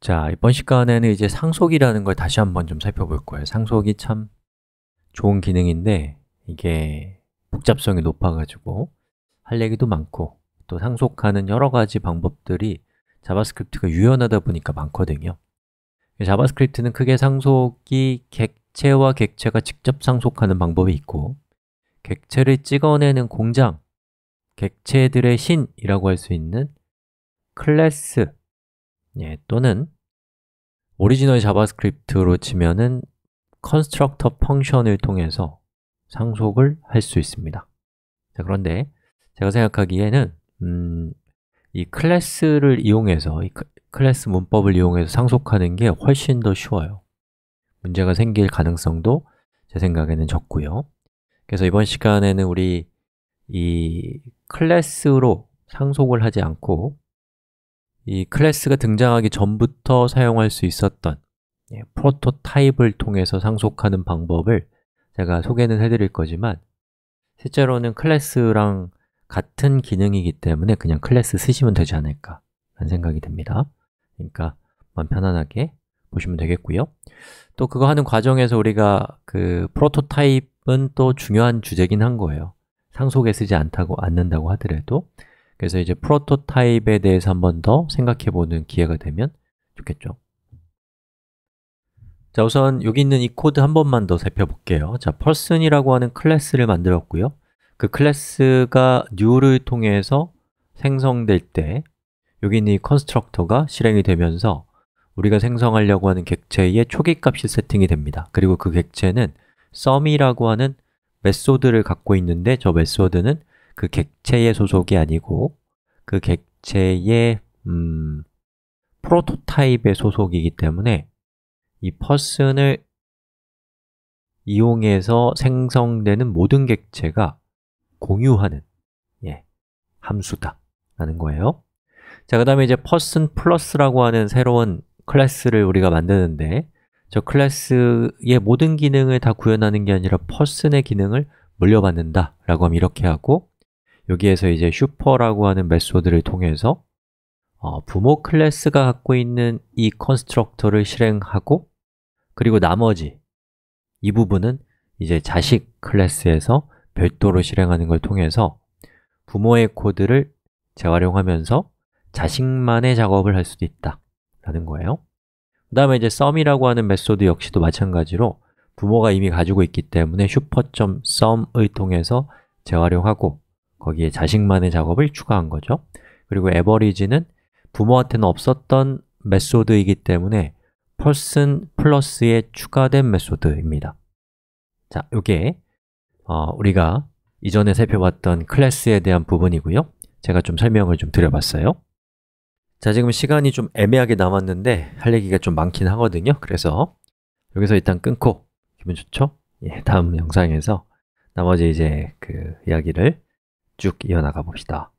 자, 이번 시간에는 이제 상속이라는 걸 다시 한번 좀 살펴볼 거예요 상속이 참 좋은 기능인데 이게 복잡성이 높아가지고 할 얘기도 많고 또 상속하는 여러 가지 방법들이 자바스크립트가 유연하다 보니까 많거든요 자바스크립트는 크게 상속이 객체와 객체가 직접 상속하는 방법이 있고 객체를 찍어내는 공장, 객체들의 신이라고 할 수 있는 클래스 예, 또는 오리지널 자바스크립트로 치면은 컨스트럭터 펑션을 통해서 상속을 할 수 있습니다 자, 그런데 제가 생각하기에는 음, 이 클래스를 이용해서 이 클래스 문법을 이용해서 상속하는 게 훨씬 더 쉬워요 문제가 생길 가능성도 제 생각에는 적고요 그래서 이번 시간에는 우리 이 클래스로 상속을 하지 않고 이 클래스가 등장하기 전부터 사용할 수 있었던 예, 프로토타입을 통해서 상속하는 방법을 제가 소개는 해드릴 거지만 실제로는 클래스랑 같은 기능이기 때문에 그냥 클래스 쓰시면 되지 않을까 라는 생각이 듭니다 그러니까 편안하게 보시면 되겠고요 또 그거 하는 과정에서 우리가 그 프로토타입은 또 중요한 주제긴 한 거예요 상속에 쓰지 않다고, 않는다고 하더라도 그래서 이제 프로토타입에 대해서 한 번 더 생각해보는 기회가 되면 좋겠죠 자 우선 여기 있는 이 코드 한 번만 더 살펴볼게요 자, person이라고 하는 클래스를 만들었고요 그 클래스가 new를 통해서 생성될 때 여기 있는 이 컨스트럭터가 실행이 되면서 우리가 생성하려고 하는 객체의 초기값이 세팅이 됩니다 그리고 그 객체는 sum이라고 하는 메소드를 갖고 있는데 저 메소드는 그 객체의 소속이 아니고 그 객체의 음, 프로토타입의 소속이기 때문에 이 person을 이용해서 생성되는 모든 객체가 공유하는 예, 함수다 라는 거예요 자, 그 다음에 이제 person plus라고 하는 새로운 클래스를 우리가 만드는데 저 클래스의 모든 기능을 다 구현하는 게 아니라 person의 기능을 물려받는다 라고 하면 이렇게 하고 여기에서 이제 슈퍼라고 하는 메소드를 통해서 어, 부모 클래스가 갖고 있는 이 컨스트럭터를 실행하고 그리고 나머지 이 부분은 이제 자식 클래스에서 별도로 실행하는 걸 통해서 부모의 코드를 재활용하면서 자식만의 작업을 할 수도 있다라는 거예요 그 다음에 이제 sum이라고 하는 메소드 역시도 마찬가지로 부모가 이미 가지고 있기 때문에 슈퍼.sum을 통해서 재활용하고 거기에 자식만의 작업을 추가한 거죠 그리고 average는 부모한테는 없었던 메소드이기 때문에 person 플러스에 추가된 메소드입니다 자, 이게 어, 우리가 이전에 살펴봤던 클래스에 대한 부분이고요 제가 좀 설명을 좀 드려봤어요 자, 지금 시간이 좀 애매하게 남았는데 할 얘기가 좀 많긴 하거든요 그래서 여기서 일단 끊고 기분 좋죠? 예, 다음 영상에서 나머지 이제 그 이야기를 10期夜中もした。